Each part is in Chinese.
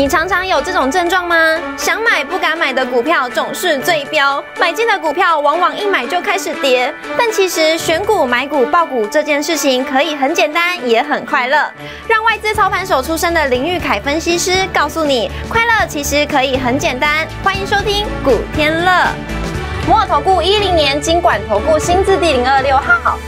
你常常有这种症状吗？想买不敢买的股票总是最标，买进的股票往往一买就开始跌。但其实选股、买股、爆股这件事情可以很简单，也很快乐。让外资操盘手出身的林玉凯分析师告诉你，快乐其实可以很简单。欢迎收听《股天乐》，摩尔投顾一零年金管投顾新字第零二六号。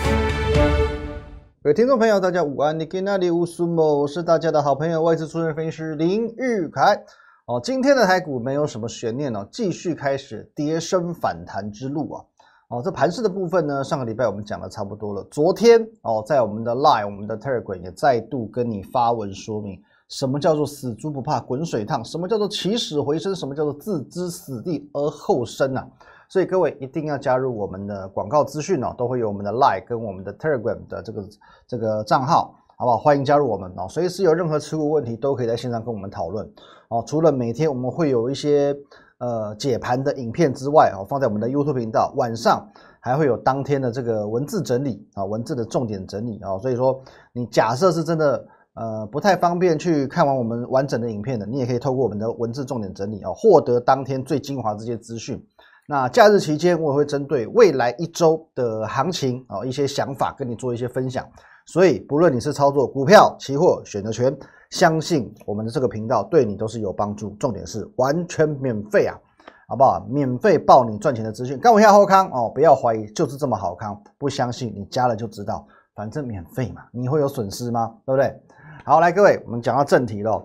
各位听众朋友，大家午安！你给那里乌苏某，我是大家的好朋友，外资出业分析师林玉凯。哦，今天的台股没有什么悬念哦，继续开始跌升反弹之路啊！哦，这盘势的部分呢，上个礼拜我们讲的差不多了。昨天哦，在我们的 Line，我们的 Telegram 也再度跟你发文说明，什么叫做死猪不怕滚水烫，什么叫做起死回生，什么叫做自知死地而后生呐？所以各位一定要加入我们的广告资讯哦，都会有我们的 Line 跟我们的 Telegram 的这个这个账号，好不好？欢迎加入我们哦。随时有任何持股问题都可以在线上跟我们讨论哦。除了每天我们会有一些呃解盘的影片之外啊，放在我们的 YouTube 频道，晚上还会有当天的这个文字整理啊，文字的重点整理啊。所以说你假设是真的呃不太方便去看完我们完整的影片的，你也可以透过我们的文字重点整理啊，获得当天最精华这些资讯。那假日期间，我也会针对未来一周的行情啊，一些想法跟你做一些分享。所以，不论你是操作股票、期货、选择权，相信我们的这个频道对你都是有帮助。重点是完全免费啊，好不好？免费报你赚钱的资讯，跟我下后康哦，不要怀疑，就是这么好康。不相信你加了就知道，反正免费嘛，你会有损失吗？对不对？好，来各位，我们讲到正题了。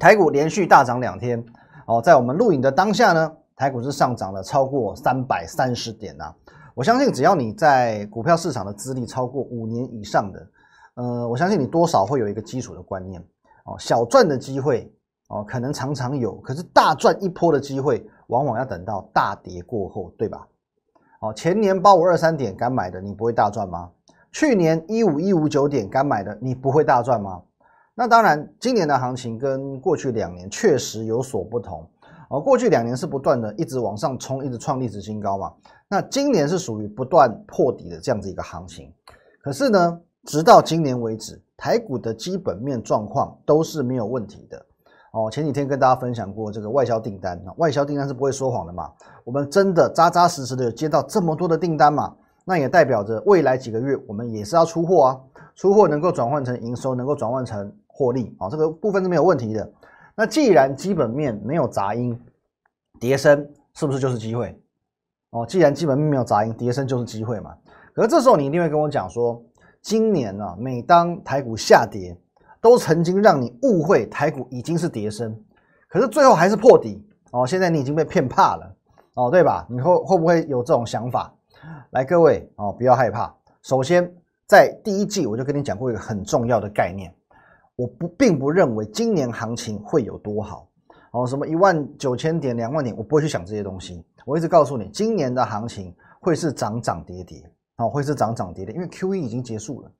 台股连续大涨两天哦，在我们录影的当下呢。台股是上涨了超过三百三十点呐，我相信只要你在股票市场的资历超过五年以上的，呃，我相信你多少会有一个基础的观念哦，小赚的机会哦，可能常常有，可是大赚一波的机会，往往要等到大跌过后，对吧？哦，前年八五二三点敢买的，你不会大赚吗？去年一五一五九点敢买的，你不会大赚吗？那当然，今年的行情跟过去两年确实有所不同。哦，过去两年是不断的一直往上冲，一直创历史新高嘛。那今年是属于不断破底的这样子一个行情。可是呢，直到今年为止，台股的基本面状况都是没有问题的。哦，前几天跟大家分享过这个外销订单，外销订单是不会说谎的嘛。我们真的扎扎实实的接到这么多的订单嘛？那也代表着未来几个月我们也是要出货啊，出货能够转换成营收，能够转换成获利啊，这个部分是没有问题的。那既然基本面没有杂音，叠升是不是就是机会？哦，既然基本面没有杂音，叠升就是机会嘛。可是这时候你一定会跟我讲说，今年呢，每当台股下跌，都曾经让你误会台股已经是跌升，可是最后还是破底哦。现在你已经被骗怕了哦，对吧？你会会不会有这种想法？来，各位哦，不要害怕。首先，在第一季我就跟你讲过一个很重要的概念。我不并不认为今年行情会有多好，哦，什么一万九千点、两万点，我不会去想这些东西。我一直告诉你，今年的行情会是涨涨跌跌，哦，会是涨涨跌跌，因为 q E 已经结束了，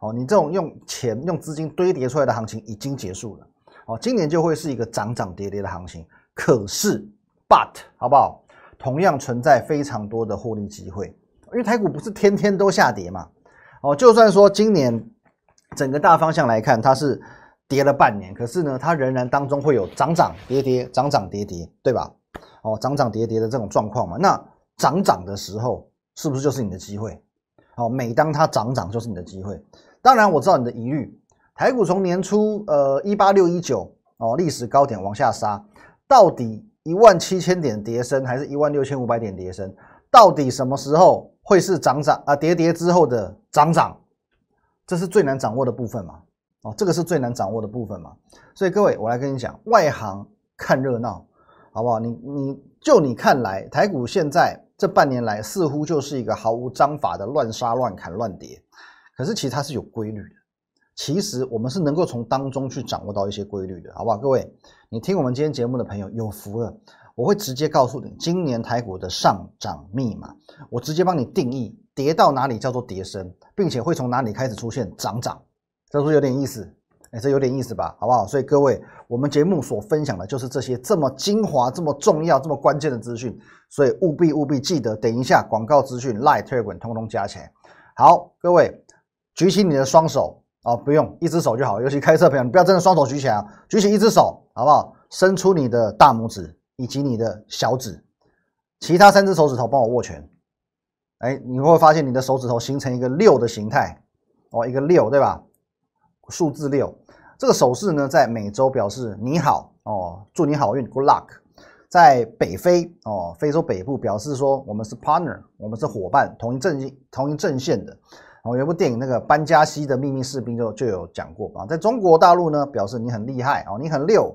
哦，你这种用钱、用资金堆叠出来的行情已经结束了，哦，今年就会是一个涨涨跌跌的行情。可是，but 好不好？同样存在非常多的获利机会，因为台股不是天天都下跌嘛，哦，就算说今年。整个大方向来看，它是跌了半年，可是呢，它仍然当中会有涨涨跌跌、涨涨跌跌，对吧？哦，涨涨跌跌的这种状况嘛。那涨涨的时候，是不是就是你的机会？哦，每当它涨涨，就是你的机会。当然，我知道你的疑虑，台股从年初呃一八六一九哦历史高点往下杀，到底一万七千点跌升还是一万六千五百点跌升？到底什么时候会是涨涨啊？跌跌之后的涨涨？这是最难掌握的部分嘛？哦，这个是最难掌握的部分嘛？所以各位，我来跟你讲，外行看热闹，好不好？你你就你看来，台股现在这半年来似乎就是一个毫无章法的乱杀、乱砍、乱跌，可是其实它是有规律的。其实我们是能够从当中去掌握到一些规律的，好不好？各位，你听我们今天节目的朋友有福了，我会直接告诉你今年台股的上涨密码，我直接帮你定义。跌到哪里叫做跌升，并且会从哪里开始出现涨涨，这不是有点意思？哎，这有点意思吧，好不好？所以各位，我们节目所分享的就是这些这么精华、这么重要、这么关键的资讯，所以务必务必记得。等一下，广告资讯、l i g h t 推广，通通加起来。好，各位举起你的双手啊，不用一只手就好，尤其开车朋友，你不要真的双手举起来，举起一只手，好不好？伸出你的大拇指以及你的小指，其他三只手指头帮我握拳。哎，你会发现你的手指头形成一个六的形态，哦，一个六，对吧？数字六，这个手势呢，在美洲表示你好哦，祝你好运，good luck。在北非哦，非洲北部表示说我们是 partner，我们是伙伴，同一阵营、同一阵线的。哦，有部电影那个班加西的秘密士兵就就有讲过啊，在中国大陆呢，表示你很厉害哦，你很六，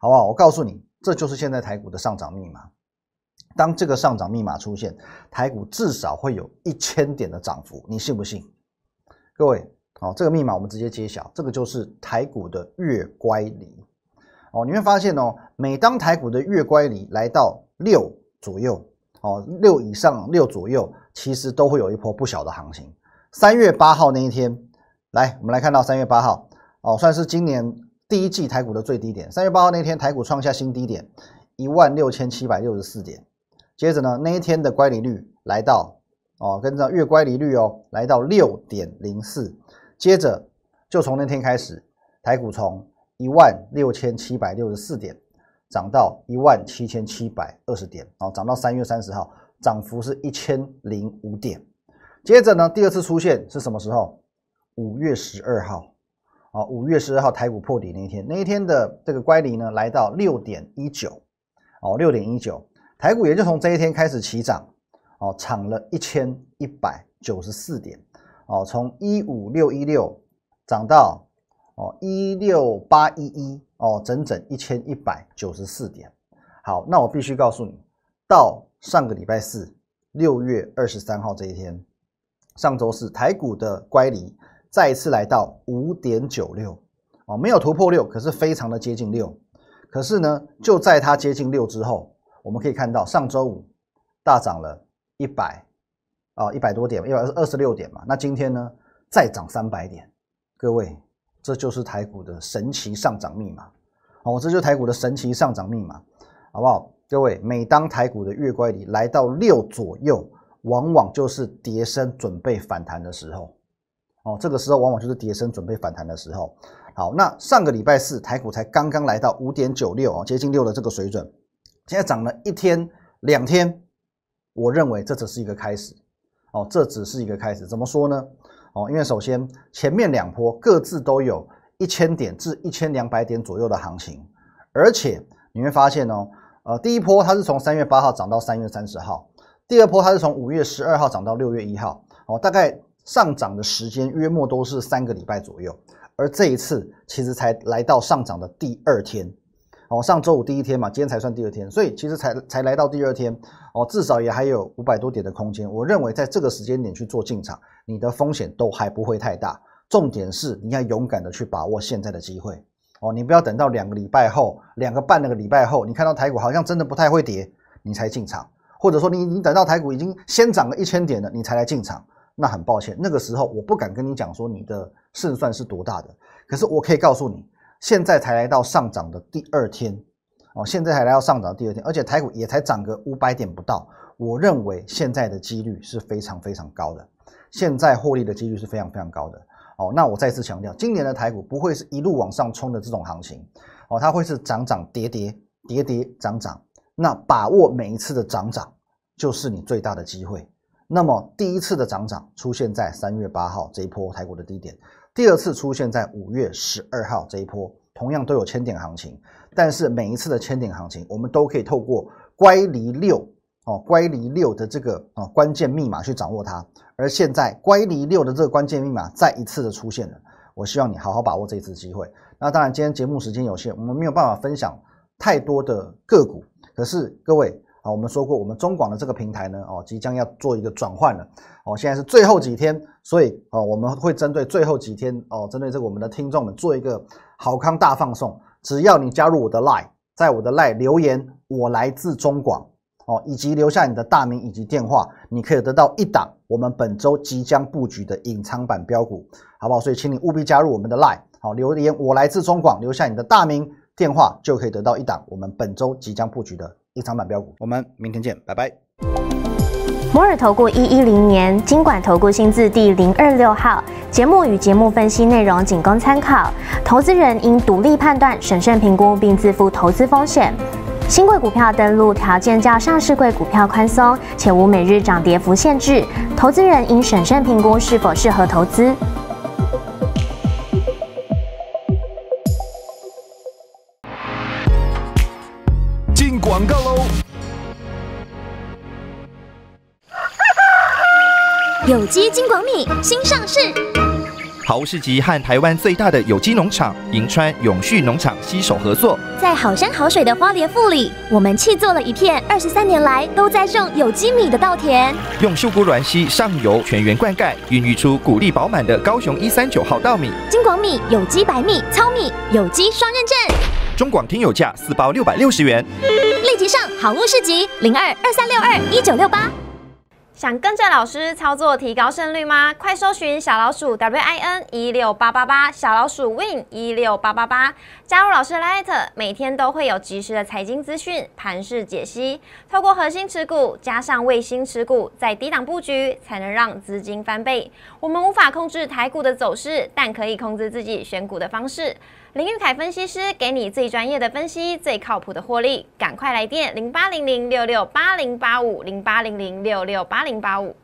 好不好？我告诉你，这就是现在台股的上涨密码。当这个上涨密码出现，台股至少会有一千点的涨幅，你信不信？各位，好，这个密码我们直接揭晓，这个就是台股的月乖离。哦，你会发现哦，每当台股的月乖离来到六左右，哦，六以上六左右，其实都会有一波不小的行情。三月八号那一天，来，我们来看到三月八号，哦，算是今年第一季台股的最低点。三月八号那天，台股创下新低点一万六千七百六十四点。接着呢，那一天的乖离率来到哦，跟着月乖离率哦，来到六点零四。接着就从那天开始，台股从一万六千七百六十四点涨到一万七千七百二十点，哦，涨到三月三十号，涨幅是一千零五点。接着呢，第二次出现是什么时候？五月十二号，哦，五月十二号台股破底那一天，那一天的这个乖离呢，来到六点一九，哦，六点一九。台股也就从这一天开始起涨，哦，涨了一千一百九十四点，哦，从一五六一六涨到哦一六八一一，哦，整整一千一百九十四点。好，那我必须告诉你，到上个礼拜四六月二十三号这一天，上周四台股的乖离再次来到五点九六，哦，没有突破六，可是非常的接近六，可是呢，就在它接近六之后。我们可以看到，上周五大涨了一百，啊，一百多点，一百二十六点嘛。那今天呢，再涨三百点，各位，这就是台股的神奇上涨密码。哦，这就是台股的神奇上涨密码，好不好？各位，每当台股的月乖离来到六左右，往往就是跌升准备反弹的时候。哦，这个时候往往就是跌升准备反弹的时候。好，那上个礼拜四，台股才刚刚来到五点九六，哦，接近六的这个水准。现在涨了一天两天，我认为这只是一个开始，哦，这只是一个开始。怎么说呢？哦，因为首先前面两波各自都有一千点至一千两百点左右的行情，而且你会发现哦，呃，第一波它是从三月八号涨到三月三十号，第二波它是从五月十二号涨到六月一号，哦，大概上涨的时间约莫都是三个礼拜左右，而这一次其实才来到上涨的第二天。哦，上周五第一天嘛，今天才算第二天，所以其实才才来到第二天，哦，至少也还有五百多点的空间。我认为在这个时间点去做进场，你的风险都还不会太大。重点是你要勇敢的去把握现在的机会。哦，你不要等到两个礼拜后、两个半那个礼拜后，你看到台股好像真的不太会跌，你才进场，或者说你你等到台股已经先涨了一千点了，你才来进场，那很抱歉，那个时候我不敢跟你讲说你的胜算是多大的，可是我可以告诉你。现在才来到上涨的第二天，哦，现在才来到上涨的第二天，而且台股也才涨个五百点不到，我认为现在的几率是非常非常高的，现在获利的几率是非常非常高的。哦，那我再次强调，今年的台股不会是一路往上冲的这种行情，哦，它会是涨涨跌跌，跌跌涨涨。那把握每一次的涨涨，就是你最大的机会。那么第一次的涨涨出现在三月八号这一波台股的低点，第二次出现在五月十二号这一波，同样都有千点行情。但是每一次的千点行情，我们都可以透过乖离六哦，乖离六的这个啊关键密码去掌握它。而现在乖离六的这个关键密码再一次的出现了，我希望你好好把握这一次机会。那当然，今天节目时间有限，我们没有办法分享太多的个股。可是各位。啊，我们说过，我们中广的这个平台呢，哦，即将要做一个转换了。哦，现在是最后几天，所以哦，我们会针对最后几天，哦，针对这个我们的听众们做一个好康大放送。只要你加入我的 l i n e 在我的 l i n e 留言，我来自中广，哦，以及留下你的大名以及电话，你可以得到一档我们本周即将布局的隐藏版标股，好不好？所以请你务必加入我们的 l i n e 好，留言我来自中广，留下你的大名、电话，就可以得到一档我们本周即将布局的。日常板标股，我们明天见，拜拜。摩尔投顾一一零年金管投顾新字第零二六号节目与节目分析内容仅供参考，投资人应独立判断、审慎评估并自负投资风险。新贵股票登录条件较上市贵股票宽松，且无每日涨跌幅限制，投资人应审慎评估是否适合投资。有机金广米新上市，好物市集和台湾最大的有机农场银川永续农场携手合作，在好山好水的花莲富里，我们砌做了一片二十三年来都栽种有机米的稻田，用秀姑峦溪上游全园灌溉，孕育出谷粒饱满的高雄一三九号稻米，金广米有机白米糙米有机双认证，中广听友价四包六百六十元，立即上好物市集零二二三六二一九六八。想跟着老师操作提高胜率吗？快搜寻小老鼠 WIN 一六八八八，小老鼠 WIN 一六八八八，加入老师的艾特，每天都会有及时的财经资讯、盘势解析。透过核心持股加上卫星持股，在低档布局，才能让资金翻倍。我们无法控制台股的走势，但可以控制自己选股的方式。林玉凯分析师给你最专业的分析，最靠谱的获利，赶快来电零八零零六六八零八五零八零零六六八零八五。